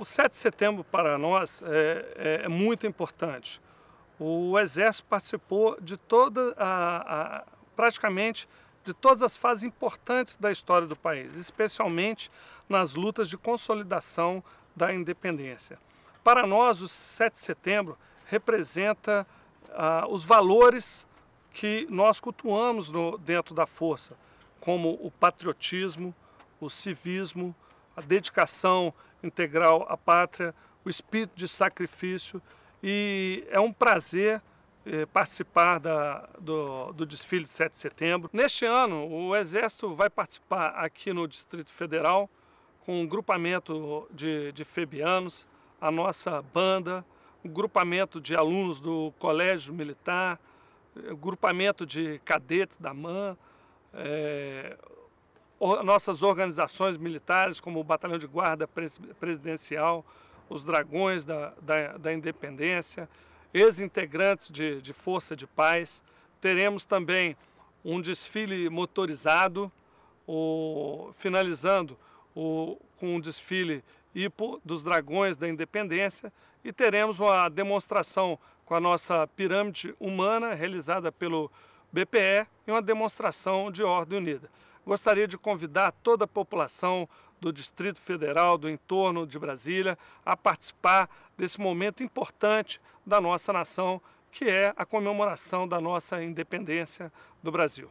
O 7 de setembro para nós é, é, é muito importante. O Exército participou de toda a, a, praticamente de todas as fases importantes da história do país, especialmente nas lutas de consolidação da independência. Para nós, o 7 de setembro representa ah, os valores que nós cultuamos no, dentro da força, como o patriotismo, o civismo, a dedicação integral à pátria, o espírito de sacrifício e é um prazer eh, participar da, do, do, desfile de 7 de setembro. Neste ano, o Exército vai participar aqui no Distrito Federal com um grupamento de, de febianos, a nossa banda, um grupamento de alunos do Colégio Militar, um eh, grupamento de cadetes da MAN, eh, nossas organizações militares, como o Batalhão de Guarda Presidencial, os Dragões da, da, da Independência, ex-integrantes de, de Força de Paz. Teremos também um desfile motorizado, o, finalizando o, com um desfile ipo dos Dragões da Independência e teremos uma demonstração com a nossa pirâmide humana realizada pelo BPE e uma demonstração de ordem unida gostaria de convidar toda a população do Distrito Federal, do entorno de Brasília, a participar desse momento importante da nossa nação, que é a comemoração da nossa independência do Brasil.